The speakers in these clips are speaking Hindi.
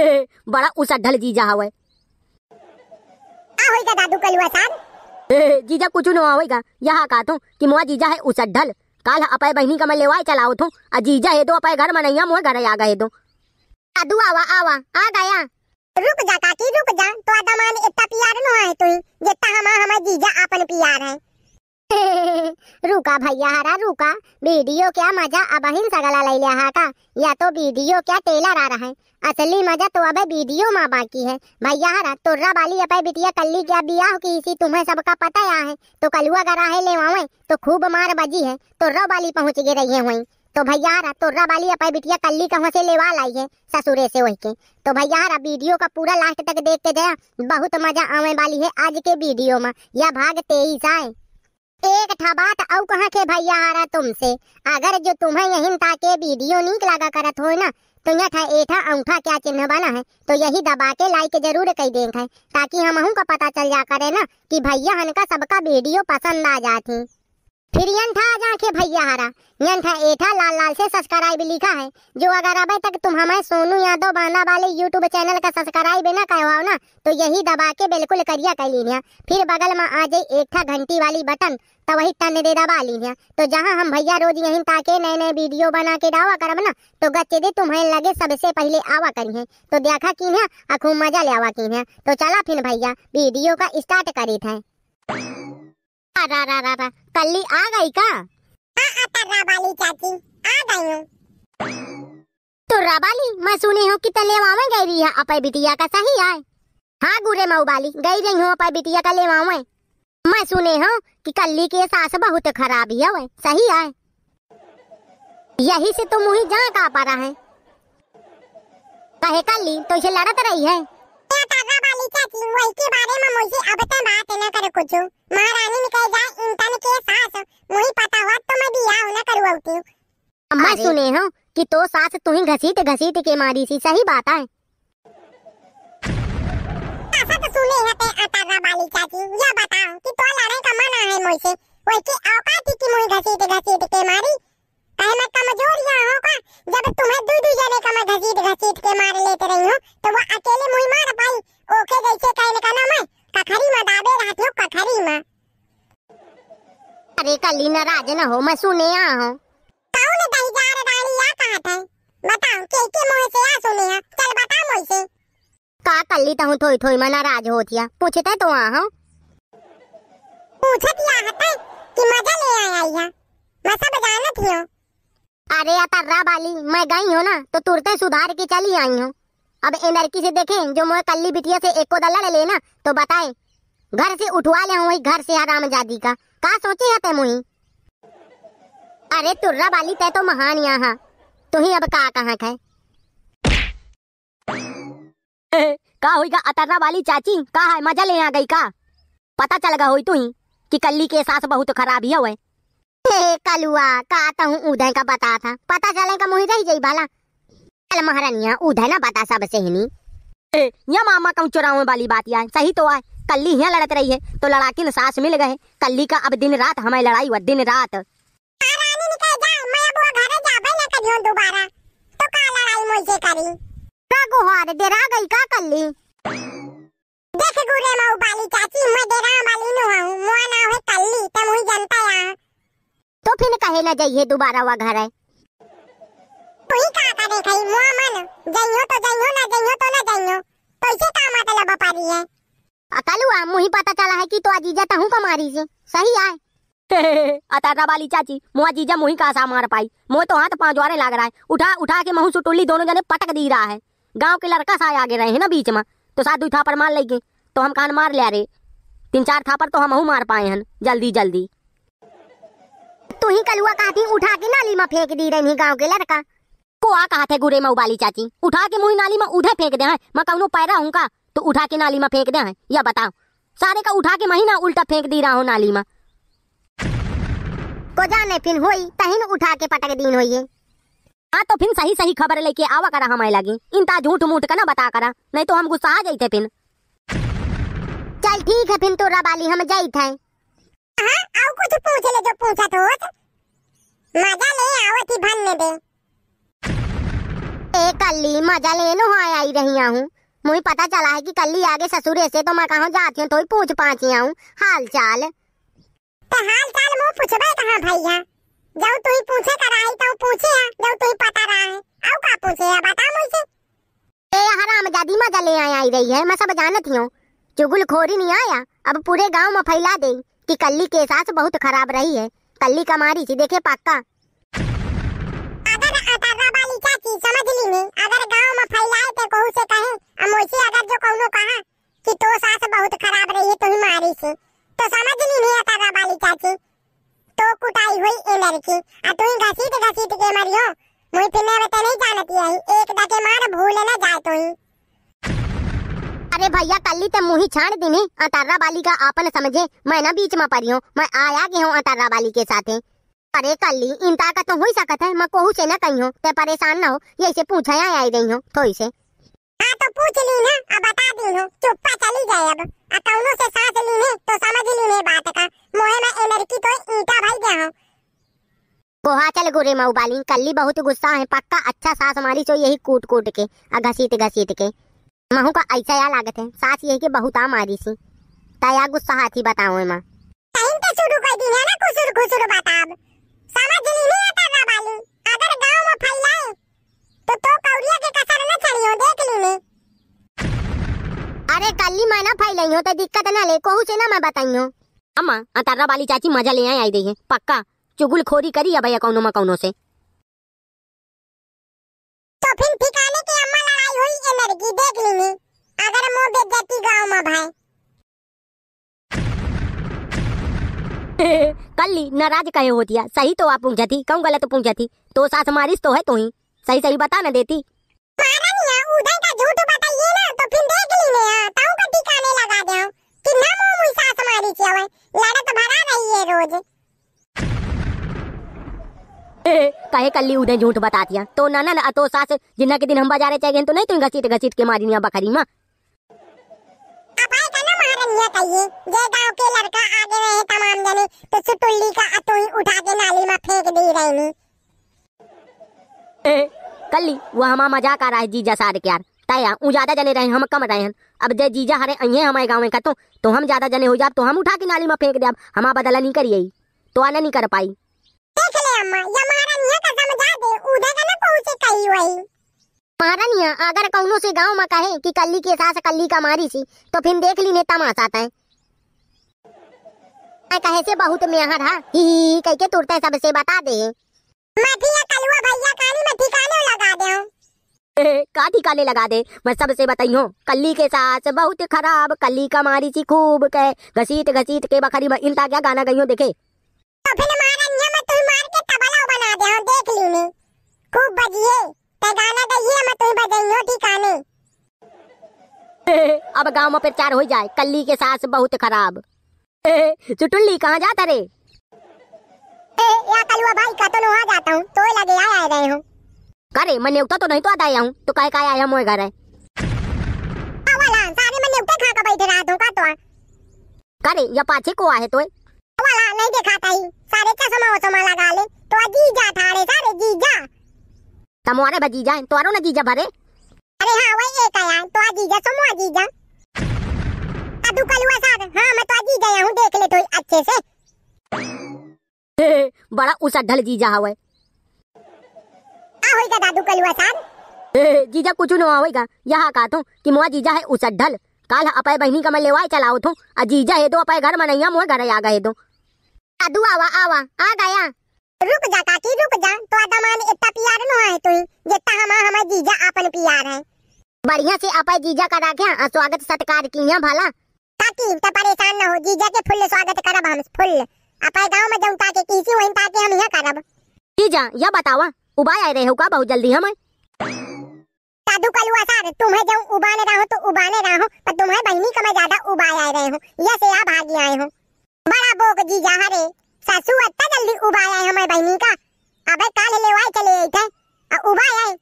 बड़ा उसा ढल जीजा हवे आ होईगा दादू कलुआ साहब जीजा कुछ न होईगा यहां कहत हूं कि मोआ जीजा है उसा ढल काल हाँ अपय बहनी का मैं लेवाए चलाओ हूं आ जीजा है तो अपय घर में नहीं मोए घर आ गए तो दादू आवा आवा आ गया रुक जा काकी रुक जा तो आदमान इतना प्यार न है तू जितना हम हमारे जीजा अपन प्यार है रुका भैया हरा रुका वीडियो क्या मजा अब हिन सगला ले लिया का या तो वीडियो क्या टेलर आ रहा है असली मजा तो अब वीडियो माँ बाकी है भैया हरा तुर्रा बाली अपे बिटिया कल्ली क्या बियाह की इसी तुम्हें सबका पता यहाँ है तो कलुआ गरा है ले वावे तो खूब मार बजी है तुर्रा बाली पहुँच गए रही है वहीं तो भैया हरा तुर्रा बाली अपे बिटिया कल्ली कहाँ से लेवा लाई है ससुरे से वही के तो भैया हरा वीडियो का पूरा लास्ट तक देख के जया बहुत मजा आवे वाली है आज के वीडियो में यह भाग तेईस आए एक था बात औ कहा के भैया हारा तुमसे अगर जो तुम्हें यही ताके वीडियो नीक लगा करत हो ना तो यहाँ था एठा अंगूठा क्या चिन्ह बना है तो यही दबा के लाइक जरूर कर देख है ताकि हम का पता चल जा करे ना कि भैया हनका सबका वीडियो पसंद आ जाती फिर था आज के भैया हरा ए था लाल लाल से सब्सक्राइब लिखा है जो अगर अब तक तुम हमारे सोनू यादव बाना वाले यूट्यूब चैनल का सब्सक्राइब ना करवाओ ना तो यही दबा के बिल्कुल करिया कर लीनिया फिर बगल में आ जाए था घंटी वाली बटन तो वही तन दे दबा लीनिया तो जहाँ हम भैया रोज यहीं ताके नए नए वीडियो बना के डावा करब ना तो गच्चे दे तुम्हें लगे सबसे पहले आवा करी है तो देखा की खूब मजा ले आवा की है तो चला फिर भैया वीडियो का स्टार्ट करी थे रा रा रा रा कल्ली आ गई का हाँ तो राबाली मैं सुनी हूँ कि तले में गई रही है अपे बिटिया का सही आए हाँ गुरे मऊ बाली गई रही हूँ अपे बिटिया का ले में मैं सुने हूँ कि कल्ली के सास बहुत खराब ही है सही आए यही से तो मुही जहाँ का पा रहा है कहे कल्ली तो इसे लड़त रही है क्या की वही के बारे में मुझे अब तक बात न करो कुछ महारानी निकल जाए इंतन के सास मुही पता हुआ तो मैं बियाह न करू आउती अम्मा सुने हो कि तो सास तू ही घसीट घसीट के मारी सी सही बात है ऐसा तो सुने है ते अतारा वाली चाची ये बताओ कि तो लड़ाई का मना है मुझसे वही की औकात की मुही घसीट घसीट के मारी कहे मैं कमजोर यहाँ हूँ का जब तुम्हें दूध दू जने का मैं घसीट घसीट के मार लेते रही हूँ तो वो अकेले मुही मार पाई ओके गई जैसे कहे ने कहना मैं कखरी में दाबे रहती लो कखरी में अरे कली ना राज ना हो मैं सुने आ हूं काऊ ने दही जा रे डाली या कहा है बताओ के के मोह से आ सुने आ चल बता मोह से का कली तहु थोई थोई में नाराज होतिया हाँ? पूछत है तो आ हूं पूछत या हते कि मजा ले आया या मैं सब जानत हूँ अरे अतर्रा वाली मैं गई हूं ना तो तुरते सुधार के चली आई हूं अब लड़की से देखें जो मोए कल्ली बिटिया से दल्ला ले लेना तो बताए घर से उठवा ले हुई घर से आराम जादी का का सोचे हैं ते मुही अरे तुर्रा वाली तय तो महान यहाँ तुही अब का कहाँ है का हुई का अतर्रा वाली चाची का है मजा ले आ गई का पता चल गया हुई ही कि कल्ली के सास बहुत खराब ही हुए कलुआ का तहु उदय का बता था पता चले का मुही रही जई बाला अल महारानिया उधर ना बात आसाब से हिनी या मामा कहूँ चुरावे वाली बात यार सही तो आए कल्ली यहाँ लड़त रही है तो लड़ाकिन सास मिल गए कल्ली का अब दिन रात हमारी लड़ाई हुआ दिन रात दोबारा तो, तो फिर कहे ना जाइए दोबारा घर है रही खाली मुआ मन जइयो तो जइयो ना जइयो तो ना जइयो कैसे काम आते लो बपारी है अकलुआ मुही पता चला है कि तो अजीजा तहू मारी से सही आए अताटा वाली चाची मुआ जीजा मुही का सा मार पाई मोह तो हाथ पांच वारे लाग रहा है उठा उठा के महू सुटुल्ली दोनों जने पटक दी रहा है गांव के लड़का साय आगे रहे हैं ना बीच में तो साधु पर मार लेंगे तो हम कान मार ले रे तीन चार था पर तो हम मार पाए हैं जल्दी जल्दी तू ही कलुआ कहती उठा के नाली में फेंक दी रही गांव के लड़का को आ कहा थे गुरे में उबाली चाची उठा के मुई नाली में उधर फेंक दे है मैं कहू पैरा हूँ का तो उठा के नाली में फेंक दे है या बताओ सारे का उठा के महीना उल्टा फेंक दी रहा हूँ नाली में को जाने फिर हुई तहिन उठा के पटक दीन होइए हाँ तो फिर सही सही खबर लेके आवा करा हमारे लगी इनता झूठ मूठ का ना बता करा नहीं तो हम गुस्सा आ जाते फिर चल ठीक है फिर तो रबाली हम जाइत है हाँ, आओ कुछ पूछ ले जो पूछा तो मजा ले आओ थी भन्ने दे ए कल्ली मजा ले लेनो हाय आई रही हूँ मुझे पता चला है कि कल्ली आगे ससुर ऐसे तो मैं कहूँ जाती हूँ तो पूछ पाची हूँ हाल चाल तो हाल चाल मुँह पूछबे कहाँ भैया जब तू ही पूछे कराई तो पूछे हां जब तू ही पता रहा है औ का पूछे है बता मुझे ए हराम जादी मजा ले आई आई रही है मैं सब जानती हूँ खोरी नहीं आया अब पूरे गांव में फैला दे कि कल्ली के सास बहुत खराब रही है कल्ली कमारी थी देखे पक्का पूछे कहीं अमोसी अगर जो कहूँ कहा कि तो सास बहुत खराब रही तो ही मारी से तो समझ नहीं नहीं आता वाली चाची तो कुटाई हुई ए लड़की आ तू ही घसीट घसीट के मरियो मुई पिने बते तो नहीं जानती है एक डके मार भूल ना जाए तो ही अरे भैया कल्ली तो मुही छाड़ दिनी अतारा बाली का आपन समझे मैं ना बीच में पड़ी हूँ मैं आया के हूँ अतारा बाली के साथ अरे कल्ली इन ताकत तो हो ही सकत है मैं कोहू से ना कही हूँ ते परेशान ना हो ये इसे पूछा आई रही हूँ तो इसे हाँ तो पूछ ली ना अब बता दी हो चुप्पा चली जाए अब अकौनो से सांस ली ने तो समझ ली ने बात का मोहे में अमेरिकी तो ईटा भाई गया हूं कोहा चल गोरे माऊ बाली कल्ली बहुत गुस्सा है पक्का अच्छा सास मारी सो यही कूट कूट के आ घसीट घसीट के महू का ऐसा या लागत है सास यही के बहुत आ मारी सी तया गुस्सा हाथी बताओ मां टाइम पे शुरू कर दी ना कुसुर कुसुर बता अब समझ ली नहीं आता ना बाली अगर गांव में फैलाए तो तो कौड़िया के लूं देख लूं मैं अरे कल्ली मैं ना फैलई हो तो दिक्कत ना ले कहू से ना मैं बताई अम्मा अतारा वाली चाची मजा ले आई दई है पक्का चुगुल खोरी करी है भैया कौनो मकौनो से तो फिर ठिकाने की अम्मा लड़ाई हुई देख ली मैं अगर बेइज्जती गांव में भाई कल्ली नाराज कहे होती दिया सही तो आप थी कहूँ गलत थी तो सास मारिस तो है तो ही सही सही बता ना देती उदय का झूठ बताइए ना तो फिर देख हाँ। लगा कि ना सास मारी भरा रही है रोज कहे कल्ली उधर झूठ बता दिया तो ना ना, ना तो सास जिन्ना के दिन हम बाजारे चाहिए तो नहीं तुम तो घसीट घसीट के मारी बकरी मां ये गांव के लड़का रहे तमाम जने तो का अतुई उठा के नाली में फेंक रही कल ली वो हमा मजा कर रहा है जीजा सार के यार तया ऊ ज्यादा जने रहे हम कम रहे हैं अब जे जीजा हरे अहे हमारे गाँव में कतो तो हम ज्यादा जने हो जाब तो हम उठा के नाली में फेंक दे हमा बदला नहीं करिए तो आना नहीं कर पाई महारानिया अगर कौनो से गांव में कहे कि कल्ली के सास कल्ली का मारी सी तो फिर देख ली नेता मास आता है कहे से बहुत मेहर है हाँ, ही, ही, कह के तुरते सबसे बता दे मैं भी काठी काले लगा दे मैं सबसे बताइयो कल्ली के सास बहुत खराब कल्ली का मारी सी खूब के घसीट घसीट के बखरी में इनता क्या गाना गयो देखे तो खूब बजिए ते गाना गइए मैं तुई बजइयो ठिकाने अब गांव में प्रचार हो जाए कल्ली के सास बहुत खराब चुटुल्ली कहाँ जाता रे ए, या कलुआ भाई का तो जाता हूँ तो लगे आया रहे हूँ करे मैं नियुक्त तो नहीं तो आया हूँ तो कहे कहे आया मोए घर है करे या पाछी को आए तो वाला नहीं देखा ही सारे क्या समा समा लगा ले तो जीजा थारे सारे जीजा तमोरे भतीजा है तोरो ना जीजा भरे अरे हां वही एक आया तो जीजा समो जीजा आ दुकान हुआ सर हां मैं तो जी गया हूं देख ले तो अच्छे से बड़ा उसा ढल जीजा हवे का होएगा दादू कलुआ साहब जीजा कुछ न होएगा यहां का तो कि मोआ जीजा है उस ढल काल अपाय बहनी का मैं लेवाए चलाओ तो आ जीजा है तो अपाय घर में नहीं मोए घर आ गए तो दादू आवा आवा आ गया रुक जा काकी रुक जा तो आदा मान इतना प्यार न है तू जितना हम हमारे जीजा अपन प्यार है बढ़िया से अपाय जीजा का राखे स्वागत सत्कार किया भला काकी तो परेशान न हो जीजा के फुल स्वागत करब हम फुल अपाय गांव में जाऊं ताकि किसी होइन ताकि हम यहां करब जीजा यह बतावा उबाय आए रहे हो का बहुत जल्दी हम दादू का लुआ सार तुम्हें जब उबाने रहो तो उबाने रहो पर तुम्हारे बहनी का मैं ज्यादा उबाय आए रहे हो यह से आ भागी आए हूँ बड़ा बोग जी जा रे सासू अत्ता जल्दी उबाय आए हमारे बहनी का अबे काल ले वाई चले आई थे और उबाय आए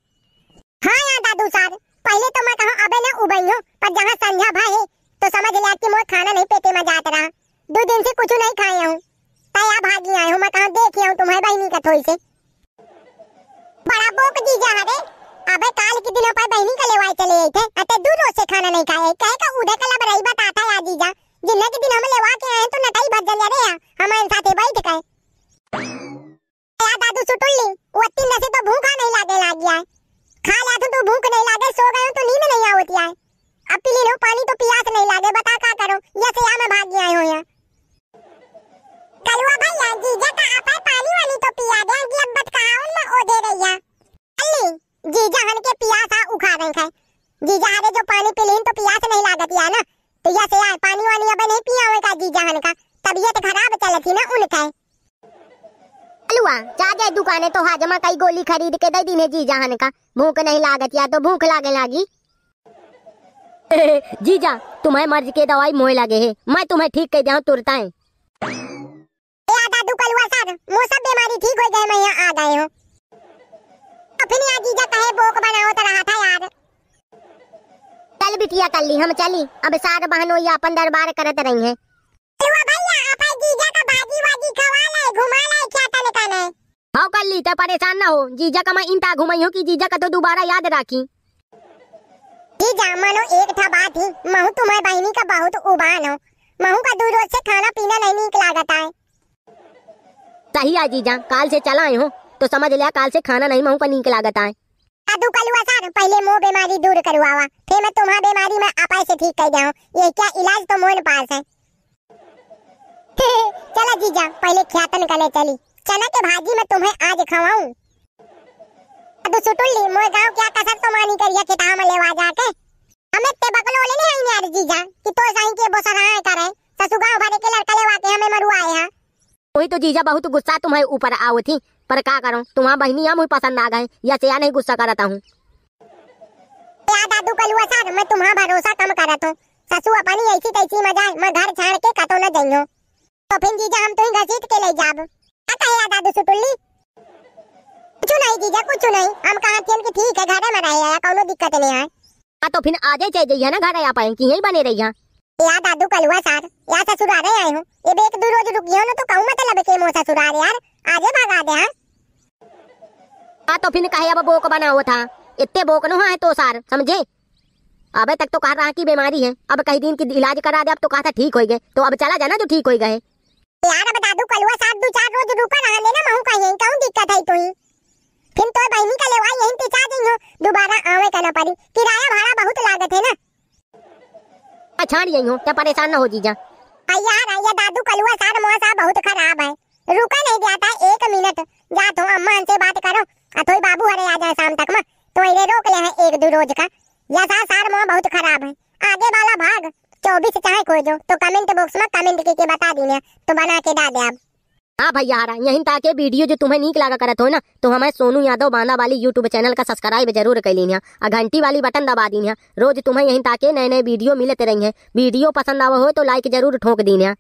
हां यार दादू सर पहले तो मैं कहूँ अबे ना उबई हूँ पर जहां संध्या भाई है तो समझ लिया कि मोर खाना नहीं पेटे में जात रहा दो दिन से कुछ नहीं खाया हूँ तय भागी आए हूँ मैं कहूँ देख आऊँ तुम्हारे बहनी का थोड़ी से बड़ा बोक दी जा रे अबे काल के दिनों पर बहनी का लेवाई चले आई थे अते दू से खाना नहीं खाए कहे का उधर कला जीजाहन के पियासा उखाड़न खै जीजाहन जो पानी पी लेन तो पियास नहीं लागत या ना तो या से यार पानी वानी अब नहीं पिया होएगा जीजाहन का तबीयत तो खराब चल थी ना उनका अलुआ जा जाए दुकान तो हाजमा कई गोली खरीद के दे दीने जीजाहन का भूख नहीं लागत या तो भूख लागे लागी जीजा तुम्हें मर्ज के दवाई मोए लगे है मैं तुम्हें ठीक कह दिया तुरता है दादू कलवा सर वो सब बीमारी ठीक हो गए मैं यहाँ आ गए हूँ फिर यहाँ जीजा कहे बोक बनाओ तो रहा था यार चल बिटिया कर ली हम चली अब सार बहनो ये अपन दरबार करते रही तो है हाँ कर ली तो परेशान ना हो जीजा का मैं इंता घुमाई हूँ कि जीजा का तो दोबारा याद राखी जीजा मानो एक था बात ही महू तुम्हारी तो बहनी का बहुत उबान हो महू का दो रोज से खाना पीना नहीं निकला जाता है सही आ जीजा काल से चला आई हूँ तो समझ लिया काल से खाना नहीं महू पर नीक लागत आए अदू कलुआ साहब पहले मो बीमारी दूर करवावा फिर मैं तुम्हारी बीमारी में अपाय से ठीक कर जाऊं ये क्या इलाज तो मोन पास है चला जीजा पहले ख्यातन करने चली चना के भाजी मैं तुम्हें आज खवाऊं तो सुटुल्ली मो गांव क्या कसर तो मानी करिया किताब में लेवा जाके हमें ते बकलो लेने आई ने अर्जी जा कि तो सही के बोसा रहा है करे ससु गांव भरे के लड़का लेवा के हमें मरुआए हां वही तो जीजा बहुत गुस्सा तुम्हारे ऊपर आओ थी पर क्या करूँ तुम्हारा बहनी हम पसंद आ गए या से नहीं गुस्सा करता हूँ भरोसा कम हूँ ससु अपनी ऐसी तैसी मजा मैं घर छाड़ के कतो न तो फिर जीजा हम घसीट के ले जाब दादू कुछ नहीं जीजा कुछ नहीं हम कहाँ चल ठीक है में रहे हैं कोनो दिक्कत नहीं है तो फिर आजे चाहे जाइए ना घर आ पाए कि यही बने रही या दादू कलुआ सर यार रहे आए हूँ एक दो रोज हो ना तो कहूँ मतलब के मो रहे यार आज भगा दे हाँ हाँ तो फिर कहे अब बोक बना हुआ था इतने बोक नो है तो सार समझे अबे तक तो कह रहा की बीमारी है अब कई दिन की इलाज करा दे अब तो कहा था ठीक हो गए तो अब चला जाना जो ठीक हो गए यार अब दादू कलुआ दो चार रोज रुपा रहा लेना महू का यही कहूं दिक्कत है फिर तो बहनी का लेवा यही हो दोबारा आवे पड़ी किराया भाड़ा बहुत लागत है ना अच्छा यही हो क्या परेशान ना हो जीजा यार दादू कलुआ बहुत खराब है रुका नहीं जाता एक मिनट जा तो अम्मा से बात करो आ तोई बाबू अरे आ जाए शाम तक में तो इले रोक ले है एक दो रोज का या सा सार मो बहुत खराब है आगे वाला भाग चौबीस चाहे कोई जो तो कमेंट बॉक्स में कमेंट के, के बता दी मैं तो बना के डाल दे आप हाँ भैया हरा यहीं ताके वीडियो जो तुम्हें नीक लगा करत हो ना तो हमें सोनू यादव बांदा वाली यूट्यूब चैनल का सब्सक्राइब जरूर कर लीनिया और घंटी वाली बटन दबा दीनिया रोज तुम्हें यहीं ताके नए नए वीडियो मिलते रहेंगे वीडियो पसंद आवा हो तो लाइक जरूर ठोक दीनिया